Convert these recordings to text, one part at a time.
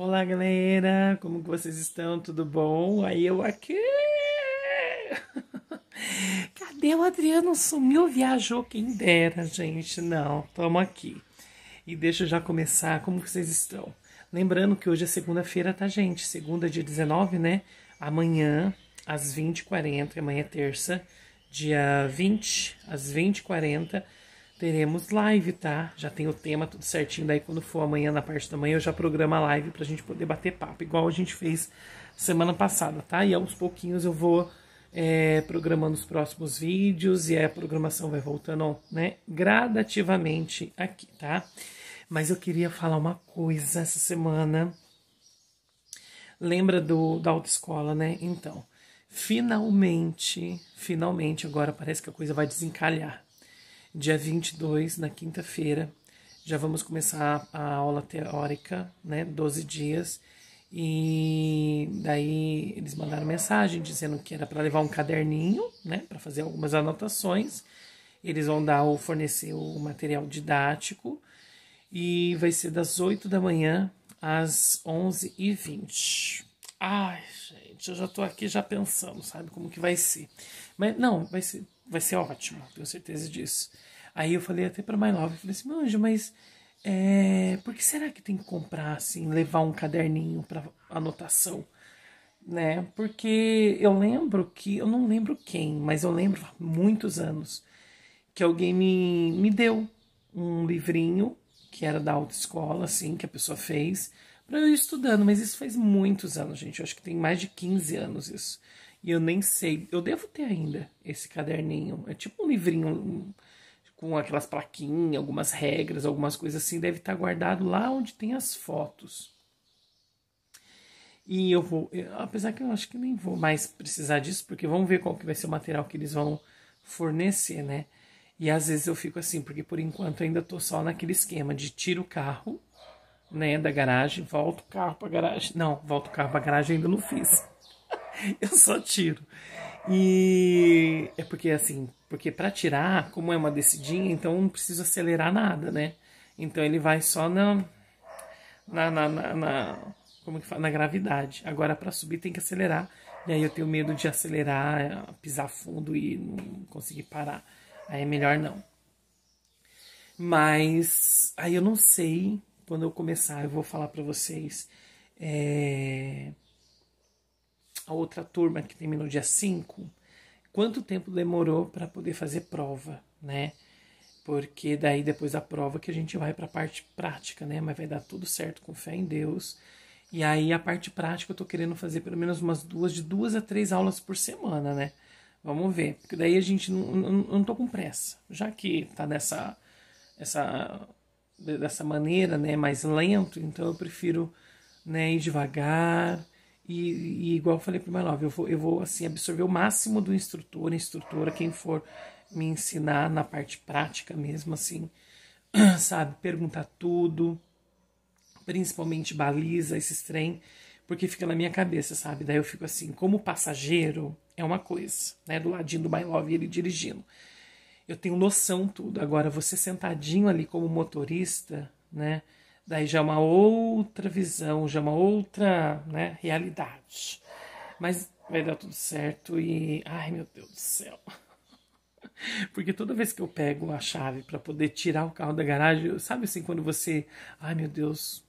Olá, galera! Como vocês estão? Tudo bom? Aí eu aqui! Cadê o Adriano? Sumiu, viajou, quem dera, gente. Não, tamo aqui. E deixa eu já começar, como vocês estão? Lembrando que hoje é segunda-feira, tá, gente? Segunda, dia 19, né? Amanhã, às 20h40, amanhã é terça, dia 20, às 20h40, teremos live, tá? Já tem o tema tudo certinho. Daí, quando for amanhã, na parte da manhã, eu já programo a live pra gente poder bater papo, igual a gente fez semana passada, tá? E aos pouquinhos eu vou é, programando os próximos vídeos e a programação vai voltando, né? Gradativamente aqui, tá? Mas eu queria falar uma coisa essa semana. Lembra do, da autoescola, né? Então, finalmente, finalmente, agora parece que a coisa vai desencalhar dia 22, na quinta-feira, já vamos começar a aula teórica, né? 12 dias. E daí eles mandaram mensagem dizendo que era para levar um caderninho, né, para fazer algumas anotações. Eles vão dar ou fornecer o material didático e vai ser das 8 da manhã às 11h20. Ai, gente, eu já tô aqui já pensando, sabe, como que vai ser. Mas não, vai ser, vai ser ótimo, tenho certeza disso. Aí eu falei até pra My Love, falei assim, meu anjo, mas é, por que será que tem que comprar, assim, levar um caderninho para anotação? Né? Porque eu lembro que, eu não lembro quem, mas eu lembro há muitos anos que alguém me, me deu um livrinho que era da autoescola, assim, que a pessoa fez, para eu ir estudando, mas isso faz muitos anos, gente. Eu acho que tem mais de 15 anos isso. E eu nem sei, eu devo ter ainda esse caderninho. É tipo um livrinho com aquelas plaquinhas, algumas regras, algumas coisas assim, deve estar tá guardado lá onde tem as fotos. E eu vou, apesar que eu acho que nem vou mais precisar disso, porque vamos ver qual que vai ser o material que eles vão fornecer, né? E às vezes eu fico assim, porque por enquanto ainda tô só naquele esquema de tiro o carro, né, da garagem, volto o carro para garagem. Não, volto o carro para garagem ainda não fiz. eu só tiro. E é porque assim, porque para tirar, como é uma descidinha, então não precisa acelerar nada, né? Então ele vai só na na, na, na, na como que fala? na gravidade. Agora para subir tem que acelerar. E aí eu tenho medo de acelerar, pisar fundo e não conseguir parar. Aí é melhor não. Mas aí eu não sei quando eu começar, eu vou falar para vocês é, a outra turma que terminou dia 5. Quanto tempo demorou para poder fazer prova, né? Porque daí depois da prova que a gente vai para a parte prática, né? Mas vai dar tudo certo com fé em Deus. E aí a parte prática eu tô querendo fazer pelo menos umas duas, de duas a três aulas por semana, né? Vamos ver. Porque daí a gente não, não, não tô com pressa. Já que tá nessa essa dessa maneira, né, mais lento, então eu prefiro né, ir devagar. E, e igual eu falei para o eu vou, eu vou assim absorver o máximo do instrutor, instrutora, quem for me ensinar na parte prática mesmo, assim, sabe? Perguntar tudo, principalmente baliza, esses trem, porque fica na minha cabeça, sabe? Daí eu fico assim, como passageiro é uma coisa, né? Do ladinho do My Love ele dirigindo eu tenho noção tudo. Agora, você sentadinho ali como motorista, né? Daí já é uma outra visão, já é uma outra né, realidade. Mas vai dar tudo certo e. Ai, meu Deus do céu. Porque toda vez que eu pego a chave para poder tirar o carro da garagem, sabe assim, quando você. Ai, meu Deus,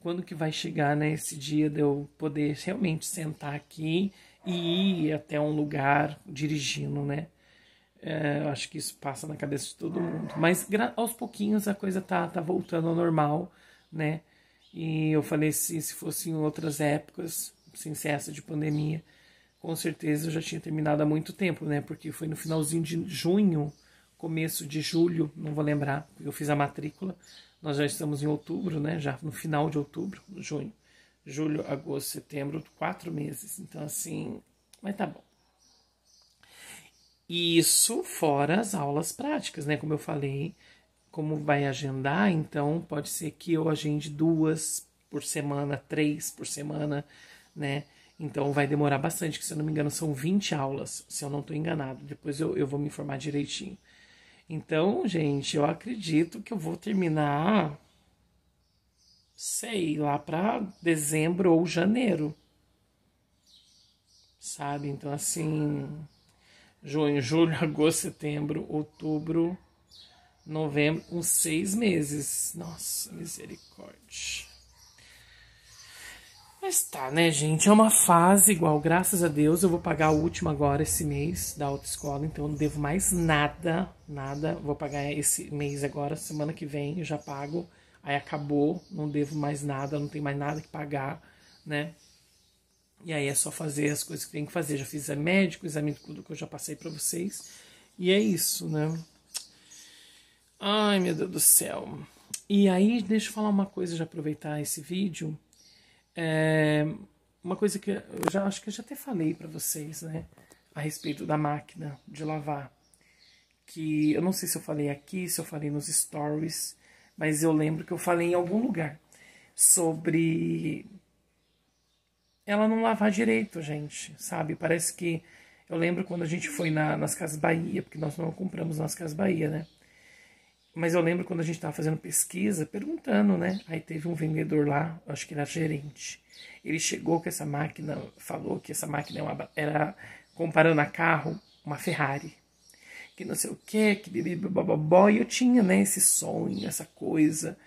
quando que vai chegar né, esse dia de eu poder realmente sentar aqui e ir até um lugar dirigindo, né? É, eu acho que isso passa na cabeça de todo mundo. Mas aos pouquinhos a coisa tá, tá voltando ao normal, né? E eu falei, se, se fosse em outras épocas, sem ser essa de pandemia, com certeza eu já tinha terminado há muito tempo, né? Porque foi no finalzinho de junho, começo de julho, não vou lembrar, eu fiz a matrícula. Nós já estamos em outubro, né? Já no final de outubro, junho, julho, agosto, setembro, quatro meses. Então, assim, mas tá bom isso fora as aulas práticas, né? Como eu falei, como vai agendar, então pode ser que eu agende duas por semana, três por semana, né? Então vai demorar bastante, que se eu não me engano são 20 aulas, se eu não estou enganado. Depois eu, eu vou me informar direitinho. Então, gente, eu acredito que eu vou terminar, sei, lá para dezembro ou janeiro. Sabe? Então, assim, junho, julho, agosto, setembro, outubro, novembro, uns seis meses. Nossa, misericórdia. Mas tá, né, gente? É uma fase igual, graças a Deus, eu vou pagar a última agora esse mês da autoescola, então eu não devo mais nada, nada. Vou pagar esse mês agora, semana que vem eu já pago. Aí acabou, não devo mais nada, não tem mais nada que pagar, né? E aí é só fazer as coisas que tem que fazer. Já fiz exame médico, exame tudo que eu já passei para vocês. E é isso, né? Ai, meu Deus do céu. E aí, deixa eu falar uma coisa, já aproveitar esse vídeo. É uma coisa que eu já acho que eu já até falei para vocês, né? A respeito da máquina de lavar. Que eu não sei se eu falei aqui, se eu falei nos stories, mas eu lembro que eu falei em algum lugar sobre ela não lavar direito, gente, sabe? Parece que. Eu lembro quando a gente foi na, nas Casas Bahia, porque nós não compramos nas Casas Bahia, né? Mas eu lembro quando a gente estava fazendo pesquisa, perguntando, né? Aí teve um vendedor lá, acho que era gerente. Ele chegou com essa máquina, falou que essa máquina é era, comparando a carro, uma Ferrari. Que não sei o quê, que, que bababó. E eu tinha, né, esse sonho, essa coisa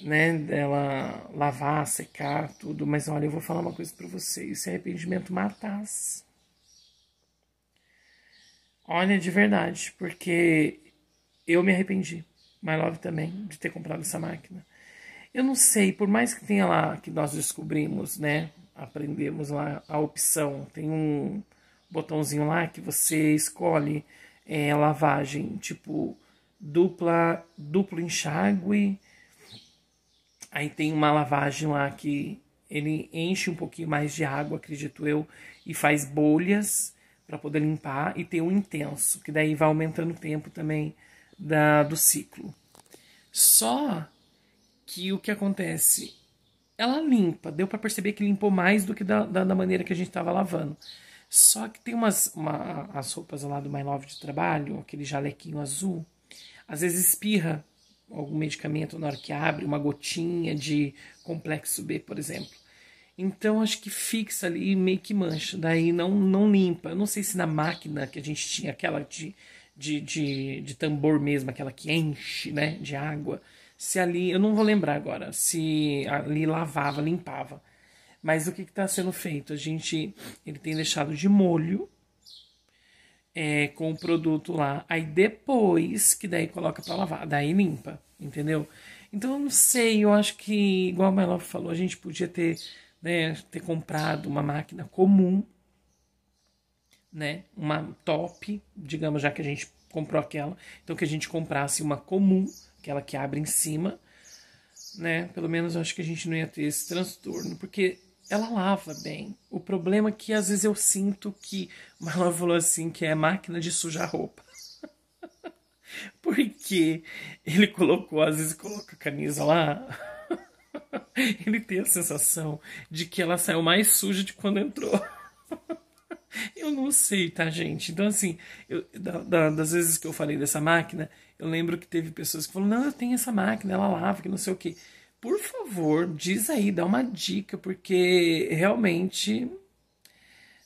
né, dela lavar, secar, tudo. Mas olha, eu vou falar uma coisa para vocês: se arrependimento matasse. Olha, de verdade, porque eu me arrependi, my love também, de ter comprado essa máquina. Eu não sei, por mais que tenha lá, que nós descobrimos, né, aprendemos lá a opção, tem um botãozinho lá que você escolhe é, lavagem, tipo dupla, duplo enxágue, Aí tem uma lavagem lá que ele enche um pouquinho mais de água, acredito eu, e faz bolhas para poder limpar e tem um intenso, que daí vai aumentando o tempo também da, do ciclo. Só que o que acontece? Ela limpa, deu para perceber que limpou mais do que da, da, da maneira que a gente estava lavando. Só que tem umas uma, as roupas lá do My Love de trabalho, aquele jalequinho azul, às vezes espirra algum medicamento na hora que abre, uma gotinha de complexo B, por exemplo. Então acho que fixa ali meio que mancha, daí não, não limpa. Eu não sei se na máquina que a gente tinha, aquela de, de, de, de tambor mesmo, aquela que enche né, de água, se ali, eu não vou lembrar agora, se ali lavava, limpava. Mas o que está sendo feito? A gente, ele tem deixado de molho é, com o produto lá. Aí depois que daí coloca para lavar, daí limpa, entendeu? Então eu não sei, eu acho que, igual a Melov falou, a gente podia ter, né, ter comprado uma máquina comum, né? Uma top, digamos, já que a gente comprou aquela. Então que a gente comprasse uma comum, aquela que abre em cima, né? Pelo menos eu acho que a gente não ia ter esse transtorno, porque ela lava bem. O problema é que às vezes eu sinto que. Mas ela falou assim: que é máquina de sujar roupa. Porque ele colocou, às vezes coloca a camisa lá. ele tem a sensação de que ela saiu mais suja de quando entrou. eu não sei, tá, gente? Então, assim, eu, da, da, das vezes que eu falei dessa máquina, eu lembro que teve pessoas que falaram: não, eu tenho essa máquina, ela lava, que não sei o quê por favor, diz aí, dá uma dica, porque realmente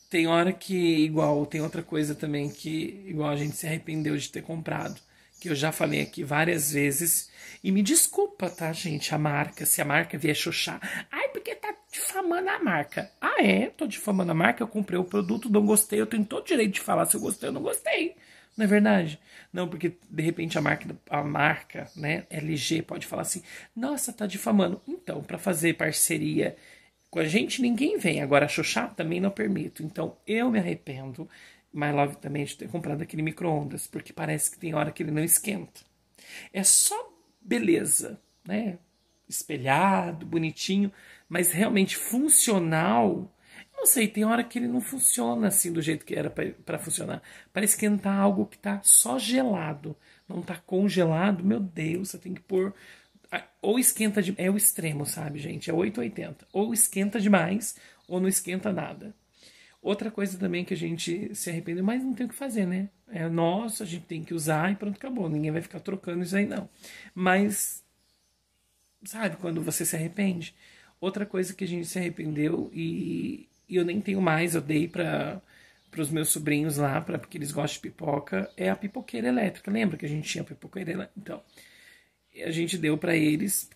tem hora que, igual, tem outra coisa também que, igual, a gente se arrependeu de ter comprado, que eu já falei aqui várias vezes. E me desculpa, tá, gente, a marca, se a marca vier xoxar. Ai, porque tá difamando a marca. Ah, é? Tô difamando a marca, eu comprei o produto, não gostei, eu tenho todo direito de falar se eu gostei ou não gostei. Não é verdade? Não, porque de repente a marca, a marca, né, LG pode falar assim: "Nossa, tá difamando". Então, para fazer parceria com a gente ninguém vem. Agora a também não permito. Então, eu me arrependo, mas love também de ter comprado aquele micro-ondas, porque parece que tem hora que ele não esquenta. É só beleza, né? Espelhado, bonitinho, mas realmente funcional não sei, tem hora que ele não funciona assim do jeito que era para funcionar. Para esquentar tá algo que tá só gelado, não tá congelado, meu Deus, você tem que pôr. Ou esquenta de. É o extremo, sabe, gente? É 880. Ou esquenta demais, ou não esquenta nada. Outra coisa também que a gente se arrepende, mas não tem o que fazer, né? É nosso, a gente tem que usar e pronto, acabou. Ninguém vai ficar trocando isso aí, não. Mas, sabe, quando você se arrepende? Outra coisa que a gente se arrependeu e e eu nem tenho mais, eu dei para os meus sobrinhos lá, pra, porque eles gostam de pipoca, é a pipoqueira elétrica. Lembra que a gente tinha a pipoqueira elétrica? Então, a gente deu para eles.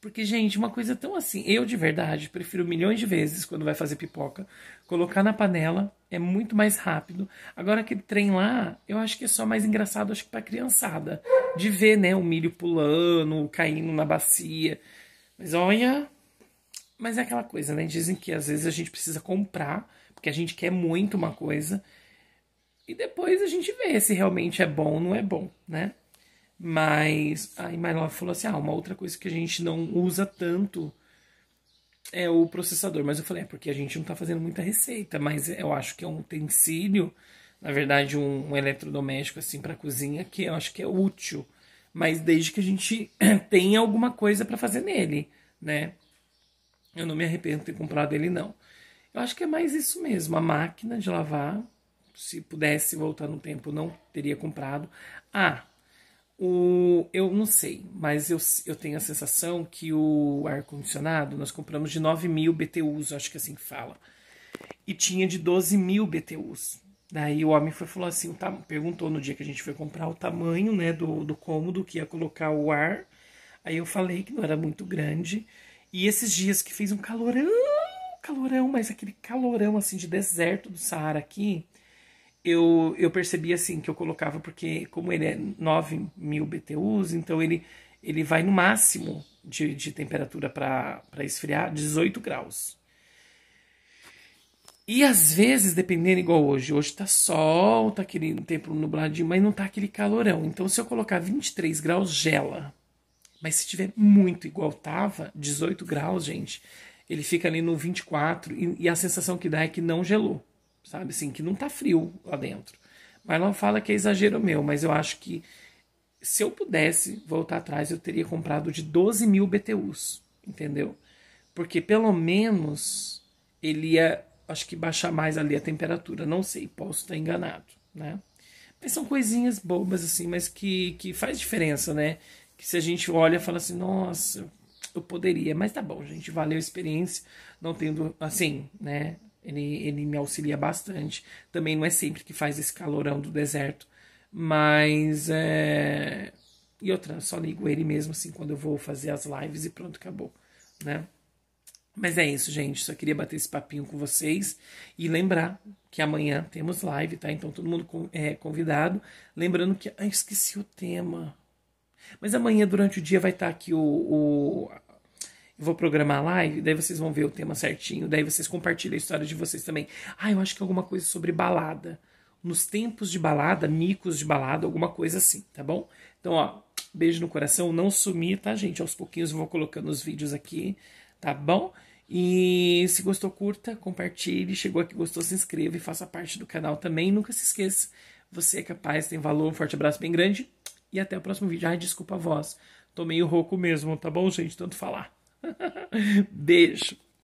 Porque, gente, uma coisa tão assim, eu de verdade prefiro milhões de vezes quando vai fazer pipoca, colocar na panela, é muito mais rápido. Agora aquele trem lá, eu acho que é só mais engraçado, acho que pra criançada, de ver, né, o milho pulando, caindo na bacia. Mas olha, mas é aquela coisa, né? Dizem que às vezes a gente precisa comprar, porque a gente quer muito uma coisa. E depois a gente vê se realmente é bom ou não é bom, né? Mas aí My falou assim: ah, uma outra coisa que a gente não usa tanto é o processador. Mas eu falei: é porque a gente não tá fazendo muita receita, mas eu acho que é um utensílio, na verdade, um, um eletrodoméstico assim para cozinha que eu acho que é útil, mas desde que a gente tenha alguma coisa para fazer nele, né? Eu não me arrependo de ter comprado ele, não. Eu acho que é mais isso mesmo, a máquina de lavar. Se pudesse voltar no tempo, não teria comprado. Ah, o, eu não sei, mas eu, eu tenho a sensação que o ar-condicionado nós compramos de 9 mil BTUs, acho que é assim que fala. E tinha de 12 mil BTUs. Daí o homem foi falou assim, tá, perguntou no dia que a gente foi comprar o tamanho né, do, do cômodo que ia colocar o ar. Aí eu falei que não era muito grande. E esses dias que fez um calorão, calorão, mas aquele calorão assim de deserto do Saara aqui, eu, eu percebi assim que eu colocava, porque como ele é 9 mil BTUs, então ele, ele vai no máximo de, de temperatura para esfriar 18 graus. E às vezes, dependendo, igual hoje, hoje tá sol, tá aquele tempo nubladinho, mas não tá aquele calorão. Então, se eu colocar 23 graus, gela. Mas se tiver muito igual tava, 18 graus, gente, ele fica ali no 24 e, e a sensação que dá é que não gelou, sabe? Assim, que não tá frio lá dentro. Mas não fala que é exagero meu, mas eu acho que se eu pudesse voltar atrás, eu teria comprado de 12 mil BTUs, entendeu? Porque pelo menos ele ia, acho que baixar mais ali a temperatura, não sei, posso estar enganado, né? Mas são coisinhas bobas assim, mas que, que faz diferença, né? que se a gente olha fala assim, nossa, eu poderia, mas tá bom, gente, valeu a experiência, não tendo, assim, né, ele, ele me auxilia bastante, também não é sempre que faz esse calorão do deserto, mas, é... e outra, só ligo ele mesmo, assim, quando eu vou fazer as lives e pronto, acabou, né. Mas é isso, gente. Só queria bater esse papinho com vocês e lembrar que amanhã temos live, tá? Então todo mundo é convidado. Lembrando que. Ai, ah, esqueci o tema. Mas amanhã, durante o dia, vai estar tá aqui o, o. Eu vou programar a live, daí vocês vão ver o tema certinho, daí vocês compartilham a história de vocês também. Ah, eu acho que é alguma coisa sobre balada. Nos tempos de balada, micos de balada, alguma coisa assim, tá bom? Então, ó, beijo no coração, não sumir, tá, gente? Aos pouquinhos eu vou colocando os vídeos aqui, tá bom? E se gostou, curta, compartilhe. Chegou aqui, gostou, se inscreva e faça parte do canal também. Nunca se esqueça, você é capaz, tem valor. Um forte abraço bem grande e até o próximo vídeo. Ai, desculpa a voz. Tô meio rouco mesmo, tá bom, gente? Tanto falar. Beijo.